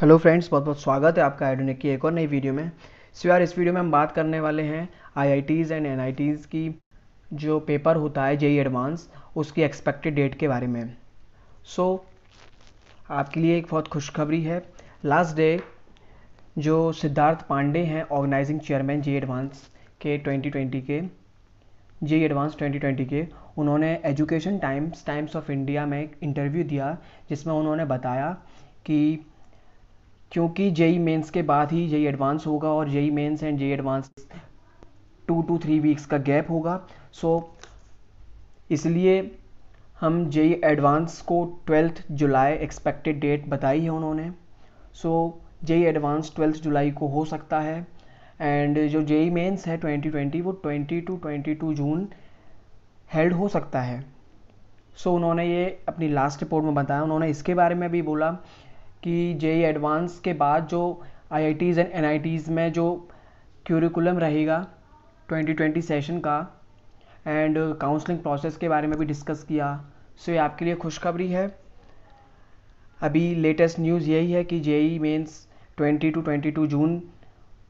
hello friends बहुत बहुत स्वागत है आपका एडोनिक की एक और नई वीडियो में सो यार इस वीडियो में हम बात करने वाले हैं आईआईटीज़ एंड एनआईटीज़ की जो पेपर होता है जेई एडवांस e उसकी एक्सपेक्टेड डेट के बारे में सो so, आपके लिए एक बहुत खुशखबरी है लास्ट डे जो सिद्धार्थ पांडे हैं ऑर्गेनाइजिंग चेयरमैन जे एडवांस के 2020 के जे एडवांस 2020 के उन्होंने education times times of India में एक इंटरव्यू दिया जिसमें उन्होंने बताया कि क्योंकि जेई मेंस e के बाद ही जेई एडवांस e होगा और JEE mains and JEE advance two two three weeks का गैप होगा सो so, इसलिए हम जेई एडवांस e को ट्वेल्थ जुलाई एक्सपेक्टेड डेट बताई है उन्होंने so JEE advance twelfth July को हो सकता है एंड जो जेई मेंस है 2020 वो 20 टू 22 जून हेल्ड हो सकता है सो so, उन्होंने ये अपनी लास्ट रिपोर्ट में बताया उन्होंने इसके बारे में भी बोला कि जे एडवांस e के बाद जो आई एंड एन में जो क्यूरिकुलम रहेगा 2020 सेशन का एंड काउंसलिंग प्रोसेस के बारे में भी डिस्कस किया सो ये आपके लिए खुशखबरी है अभी लेटेस्ट न्यूज़ यही है कि जेई मेंस 20 टू 22 जून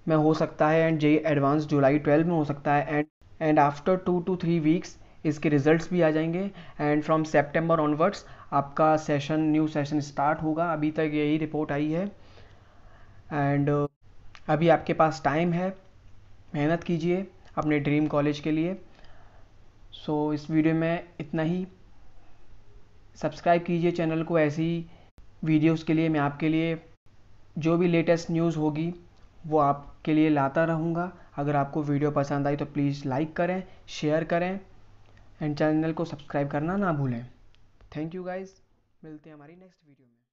में हो सकता है एंड जेई एडवांस जुलाई 12 में हो सकता है and and after two two three weeks इसके रिजल्ट्स भी आ जाएंगे एंड फ्रॉम सेप्टेम्बर ऑनवर्ड्स आपका सेशन न्यू सेशन स्टार्ट होगा अभी तक यही रिपोर्ट आई है एंड uh, अभी आपके पास टाइम है मेहनत कीजिए अपने ड्रीम कॉलेज के लिए सो so, इस वीडियो में इतना ही सब्सक्राइब कीजिए चैनल को ऐसी वीडियोस के लिए मैं आपके लिए जो भी लेटेस्ट न्यूज़ होगी वो आपके लिए लाता रहूँगा अगर आपको वीडियो पसंद आई तो प्लीज़ लाइक करें शेयर करें एंड चैनल को सब्सक्राइब करना ना भूलें थैंक यू गाइज मिलते हैं हमारी नेक्स्ट वीडियो में